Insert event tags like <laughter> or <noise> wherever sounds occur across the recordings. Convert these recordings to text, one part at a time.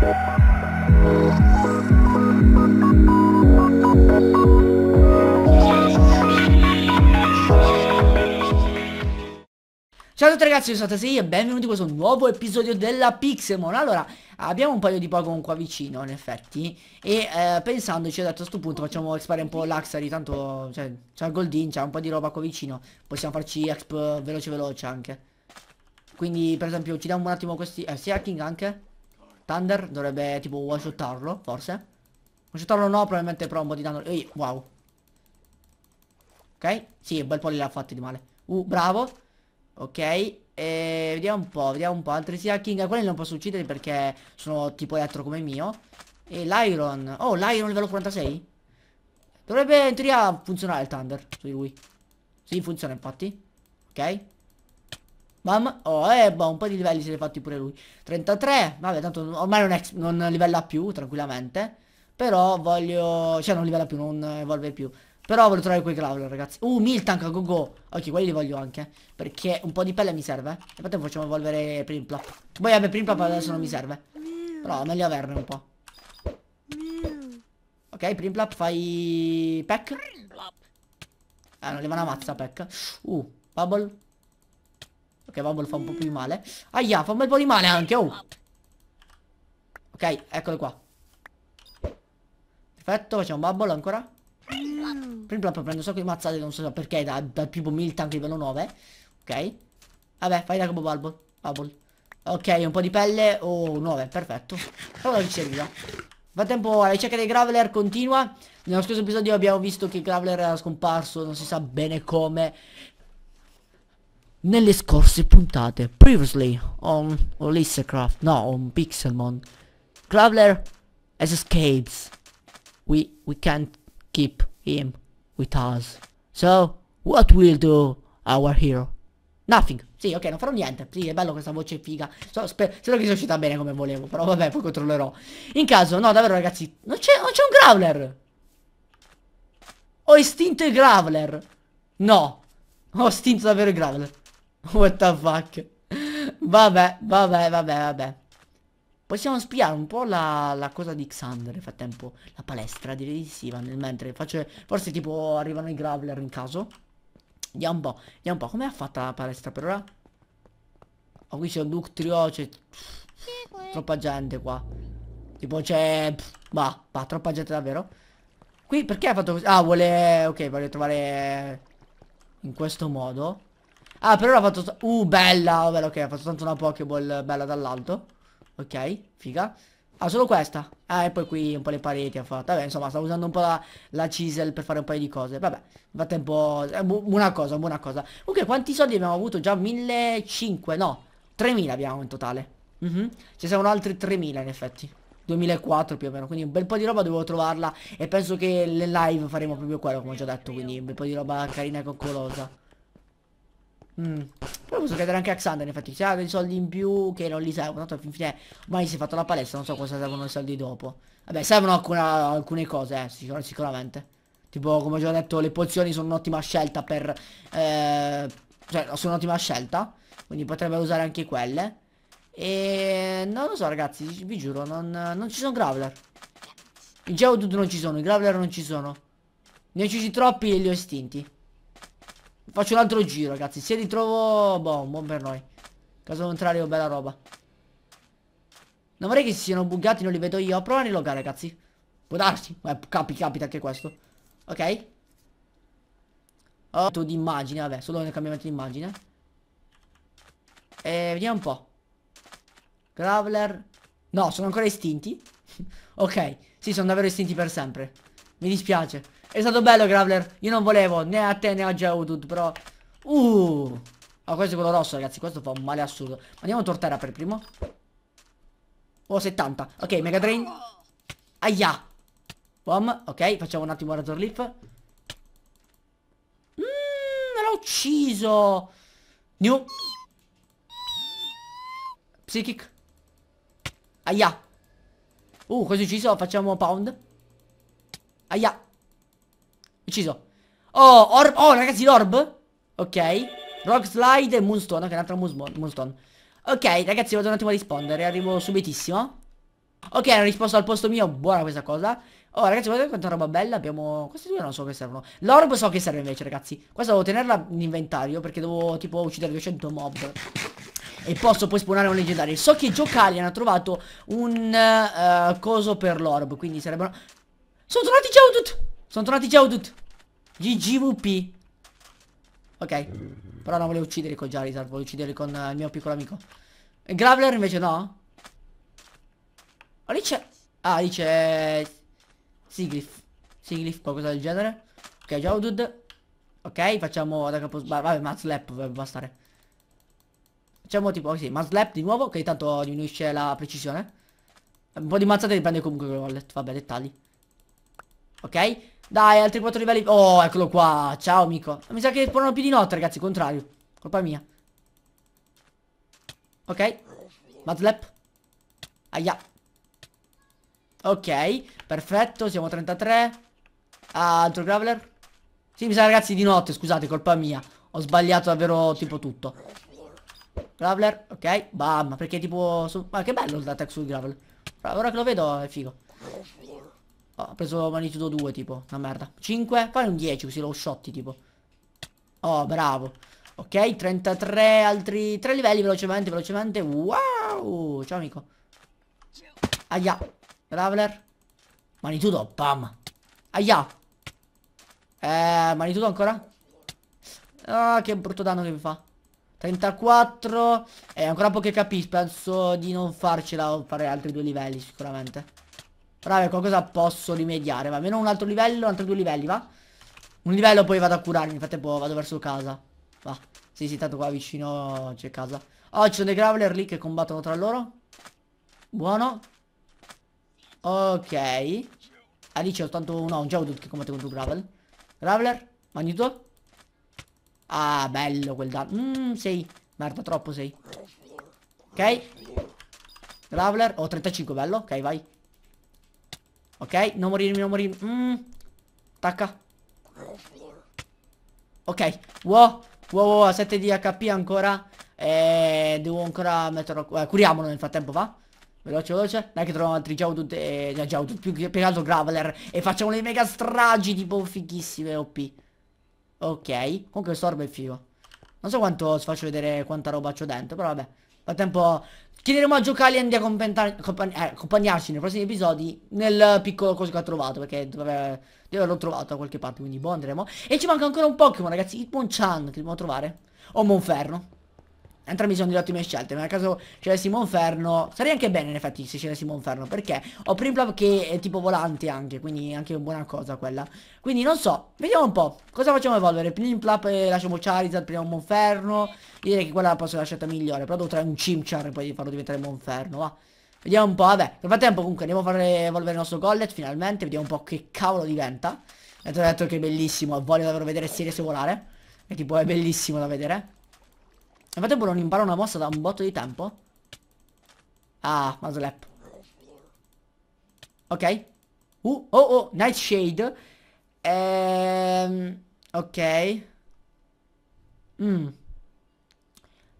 Ciao a tutti ragazzi, io sono Tasei e benvenuti in questo nuovo episodio della Pixemon Allora, abbiamo un paio di Pokémon qua vicino, in effetti E eh, pensandoci, ho detto a questo punto facciamo expare un po' l'Axari Tanto, c'è cioè, il Goldin, c'è un po' di roba qua vicino Possiamo farci exp veloce veloce anche Quindi, per esempio, ci diamo un attimo questi... Eh, sì, hacking anche Thunder dovrebbe tipo one shottarlo, forse. One shottarlo no, probabilmente però un po' di danno. Ehi, wow. Ok? Sì, un bel po' li ha fatti di male. Uh, bravo. Ok. E vediamo un po', vediamo un po'. Altresì hacking. Quelli non posso uccidere perché sono tipo elettro come mio. E l'iron. Oh, l'iron livello 46? Dovrebbe in teoria funzionare il thunder su di lui. Sì, funziona infatti. Ok. Mamma, oh, eh, boh, un po' di livelli se li è fatti pure lui. 33, vabbè, tanto ormai non, non livella più, tranquillamente. Però voglio... Cioè, non livella più, non evolve più. Però voglio trovare quei crawler, ragazzi. Uh, Miltank, go go. Ok, quelli li voglio anche. Perché un po' di pelle mi serve. E frattempo facciamo evolvere Primplap. Poi, vabbè, Primplap adesso non mi serve. Però meglio averne un po'. Ok, Primplap, fai... Peck. Ah, eh, non leva una mazza, Peck. Uh, Bubble. Ok, Bubble fa un po' più di male. Aia, fa un bel po' di male anche, oh. Ok, eccolo qua. Perfetto, facciamo Bubble ancora. Prima prendo un sacco di mazzate, non so perché, dal da primo mil tank livello 9. Ok. Vabbè, fai da come Bubble. Bubble. Ok, un po' di pelle. Oh, 9, perfetto. Allora ci serviva. Nel frattempo la ricerca dei Graveler continua. Nello scorso episodio abbiamo visto che Graveler era scomparso, non si sa bene come, nelle scorse puntate. Previously on Olisecraft, no, on Pixelmon. Graveler has escapes. We, we can't keep him with us. So, what will do our hero? Nothing. Sì, ok, non farò niente. Sì, è bello questa voce figa. So, spero, spero che sia uscita bene come volevo, però vabbè, poi controllerò. In caso, no, davvero ragazzi, non c'è un Graveler Ho istinto il Graveler No. Ho istinto davvero il Graveler <laughs> What the fuck? Vabbè, vabbè, vabbè, vabbè. Possiamo spiare un po' la, la cosa di Xander nel frattempo. La palestra, direi di sì, ma nel mentre faccio... Forse tipo arrivano i Graveler in caso. Andiamo un po', andiamo un po'. Com'è fatta la palestra per ora? Oh, qui c'è un Ductrio, c'è... Troppa gente qua. Tipo c'è... Ma, ma, troppa gente davvero. Qui perché ha fatto così? Ah, vuole... Ok, vuole trovare... In questo modo. Ah, per ora ha fatto... Uh, bella. ovvero, oh, bella, ok, ha fatto tanto una Pokéball bella dall'alto. Ok, figa. Ah, solo questa. Ah, e poi qui un po' le pareti ha fatto. Vabbè, insomma, stavo usando un po' la, la chisel per fare un paio di cose. Vabbè, fate un po'... Eh, bu buona cosa, buona cosa. Comunque, quanti soldi abbiamo avuto? Già 1.500, no. 3.000 abbiamo in totale. Mm -hmm. Ci servono altri 3.000 in effetti. 2004 più o meno quindi un bel po' di roba dovevo trovarla e penso che le live faremo proprio quello come ho già detto quindi un bel po' di roba carina e coccolosa Mm. Poi posso chiedere anche a Xander, infatti, se ha dei soldi in più che non li servono, tanto alla fine mai si è fatto la palestra, non so cosa servono i soldi dopo. Vabbè, servono alcuna, alcune cose, eh, sicur sicuramente. Tipo, come già detto, le pozioni sono un'ottima scelta per... Eh, cioè, sono un'ottima scelta, quindi potrebbe usare anche quelle. E non lo so ragazzi, vi giuro, non, non ci sono Graveler. I Geodude non ci sono, i Graveler non ci sono. Ne ho uccisi troppi e li ho estinti. Faccio un altro giro ragazzi Se ritrovo Boh buon per noi Caso contrario bella roba Non vorrei che si siano buggati Non li vedo io Prova a rilogare ragazzi Può darsi Ma eh, capi, capita anche questo Ok Oh di immagine Vabbè solo nel cambiamento di immagine E eh, vediamo un po' Graveler No sono ancora istinti. <laughs> Ok Sì sono davvero istinti per sempre Mi dispiace è stato bello Graveler Io non volevo né a te né a Geodude però Uh Ah oh, questo è quello rosso ragazzi Questo fa un male assurdo Andiamo a Torterra per primo Oh 70 Ok Mega Drain Aia Bom Ok facciamo un attimo Razorleaf Mmm L'ho ucciso New Psychic Aia Uh così ucciso facciamo Pound Aia Ucciso. Oh, orb. Oh, ragazzi, l'orb. Ok. Rock slide e moonstone. Ok, un altro moonstone. Ok, ragazzi, vado un attimo a rispondere. Arrivo subitissimo. Ok, hanno risposto al posto mio. Buona questa cosa. Oh, ragazzi, guardate quanta roba bella abbiamo... Queste due non so che servono. L'orb so che serve invece, ragazzi. Questa devo tenerla in inventario perché devo, tipo, uccidere 200 mob. E posso poi spawnare un leggendario. So che Giocali hanno trovato un uh, coso per l'orb, quindi sarebbero... Sono tornati già tutti... Sono tornati ciao tut GGVP Ok Però non volevo uccidere con Charizard Volevo uccidere con uh, il mio piccolo amico E Graveler invece no Oh lì c'è Ah lì c'è Siglif Siglif qualcosa del genere Ok ciao dude Ok facciamo da capo Vabbè ma slap dovrebbe bastare Facciamo tipo così ma slap di nuovo Che intanto diminuisce la precisione Un po' di mazzate riprende comunque con il wallet Vabbè dettagli Ok dai, altri quattro livelli. Oh, eccolo qua. Ciao, amico. Mi sa che spawnano più di notte, ragazzi. Contrario. Colpa mia. Ok. Madlap. Aia. Ok. Perfetto. Siamo 33. Ah, altro graveler. Sì, mi sa, ragazzi, di notte. Scusate, colpa mia. Ho sbagliato davvero tipo tutto. Graveler. Ok. Bam. Perché tipo... Su... Ma ah, che bello il attack sul gravel. Ora che lo vedo è figo. Ho preso magnitudo 2 tipo, una merda. 5, poi un 10 così lo shotti tipo. Oh, bravo. Ok, 33 altri 3 livelli velocemente, velocemente. Wow! Ciao amico. Aia. Traveler. Magnitudo, pam. Aia. Eh, magnitudo ancora? Ah, che brutto danno che mi fa. 34. E eh, ancora poche capisco, penso di non farcela o fare altri due livelli sicuramente. Ora qualcosa posso rimediare Va meno un altro livello Altri due livelli va Un livello poi vado a curarmi Nel frattempo vado verso casa Va Sì sì tanto qua vicino c'è casa Oh ci sono dei graveler lì che combattono tra loro Buono Ok Ah lì c'è soltanto No un Jowdut che combatte contro gravel Graveler Magnitudo Ah bello quel danno Mmm sei Merda troppo sei Ok Graveler Ho oh, 35 bello Ok vai Ok, non morirmi, non morirmi. Mm. Tacca. Ok, wow, wow, wow, 7 di HP ancora. E eh, devo ancora metterlo. Eh, curiamolo nel frattempo, va? Veloce, veloce. Dai che troviamo altri Jawdut e eh, Jawdut, più che altro Graveler. E facciamo le mega stragi tipo fighissime OP. Ok, comunque questo orbe è figo. Non so quanto faccio vedere quanta roba c'ho dentro, però vabbè da tempo chiederemo a Giocali e Andy a eh, accompagnarci nei prossimi episodi nel piccolo coso che ho trovato perché deve, deve averlo trovato da qualche parte quindi boh andremo e ci manca ancora un Pokémon ragazzi Hitmonchan che dobbiamo trovare o Monferno entrambi sono delle ottime scelte, ma nel caso c'è Simonferno, sarei anche bene in effetti se c'è Simonferno, perché ho Primplop che è tipo volante anche, quindi anche una buona cosa quella. Quindi non so, vediamo un po', cosa facciamo evolvere? Primplop, eh, lasciamo Charizard, prendiamo Monferno, direi che quella la posso lasciata migliore, però devo trovare un Chimchar e poi farlo diventare Monferno, va. Vediamo un po', vabbè, nel frattempo comunque andiamo a far evolvere il nostro Gollet finalmente, vediamo un po' che cavolo diventa. E ti ho detto che è bellissimo, voglio davvero vedere Sirius volare. che tipo è bellissimo da vedere. Ma tempo non imparo una mossa da un botto di tempo? Ah, Maslap. Ok. Uh, oh oh, Nightshade. Ehm, ok. Mm.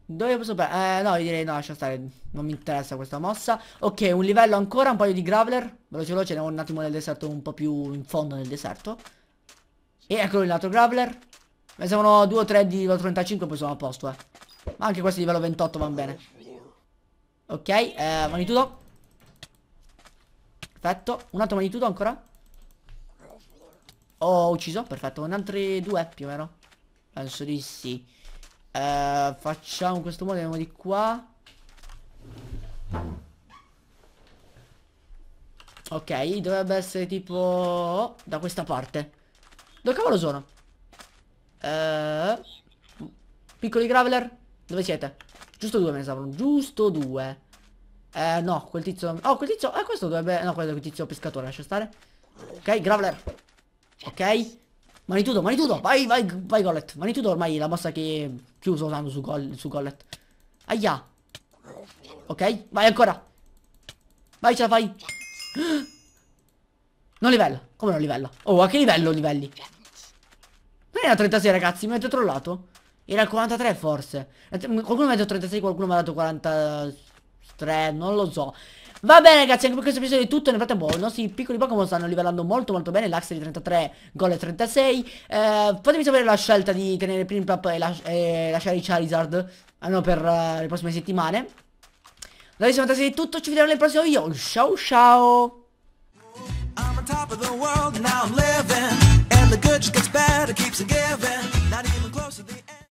Dove posso prendere? Eh, no, io direi no, lascia stare. Non mi interessa questa mossa. Ok, un livello ancora, un paio di Graveler. Veloce veloce, ne ho un attimo nel deserto, un po' più in fondo nel deserto. E eccolo l'altro Graveler. Ne servono 2 o 3 di 35, poi sono a posto, eh. Ma anche questo livello 28 va bene Ok, eh, magnitudo Perfetto Un altro magnitudo ancora Ho ucciso, perfetto Un altri due più o meno Penso di sì eh, Facciamo questo modo, andiamo di qua Ok, dovrebbe essere tipo... Oh, da questa parte dove cavolo sono? Eh, piccoli graveler dove siete? Giusto due me ne stavano. Giusto due. Eh, no, quel tizio... Oh, quel tizio... Eh, questo dovrebbe... No, quello è quel tizio pescatore, lascia stare. Ok, Graveler. Ok. Manitudo, manitudo. Vai, vai, vai, Gollet. Manitudo ormai la mossa che Chiuso usando su, gol, su Gollet. Aia. Ok, vai ancora. Vai, ce la fai. <gasps> Non livello. Come non livello? Oh, a che livello livelli? Ma è a 36, ragazzi, mi avete trollato. Era il 43 forse. Eh, qualcuno mi ha detto 36, qualcuno mi ha dato 43, non lo so. Va bene ragazzi, anche per questo episodio è tutto, nel frattempo i nostri piccoli Pokémon stanno livellando molto molto bene, l'Axe di 33, Gol e 36, eh, fatemi sapere la scelta di tenere Primpap e, la, e lasciare i Charizard, almeno per uh, le prossime settimane. Da adesso è tutto, ci vediamo nel prossimo video, ciao ciao!